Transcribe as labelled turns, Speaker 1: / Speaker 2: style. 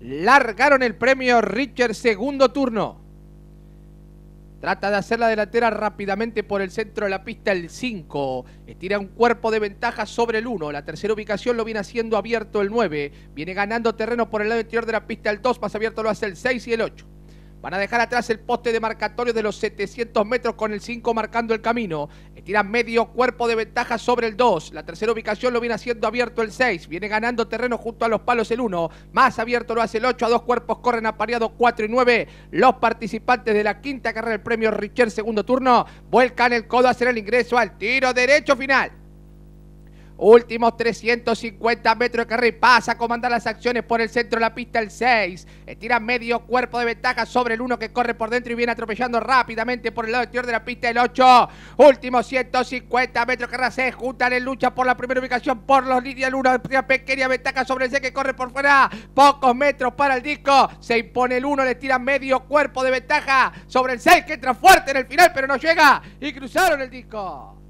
Speaker 1: largaron el premio Richard segundo turno. Trata de hacer la delantera rápidamente por el centro de la pista el 5. Estira un cuerpo de ventaja sobre el 1. La tercera ubicación lo viene haciendo abierto el 9. Viene ganando terreno por el lado interior de la pista el 2. Más abierto lo hace el 6 y el 8. Van a dejar atrás el poste de marcatorio de los 700 metros con el 5 marcando el camino. Tira medio cuerpo de ventaja sobre el 2. La tercera ubicación lo viene haciendo abierto el 6. Viene ganando terreno junto a los palos el 1. Más abierto lo hace el 8. A dos cuerpos corren apareados 4 y 9. Los participantes de la quinta carrera del premio Richer segundo turno vuelcan el codo a hacer el ingreso al tiro derecho final. Últimos 350 metros de carril. Pasa, a comanda las acciones por el centro de la pista el 6. Estira medio cuerpo de ventaja sobre el 1 que corre por dentro y viene atropellando rápidamente por el lado exterior de la pista el 8. Últimos 150 metros de carril. Se juntan en lucha por la primera ubicación por los líneas. El 1 pequeña ventaja sobre el 6 que corre por fuera. Pocos metros para el disco. Se impone el 1. Le tira medio cuerpo de ventaja sobre el 6 que entra fuerte en el final pero no llega. Y cruzaron el disco.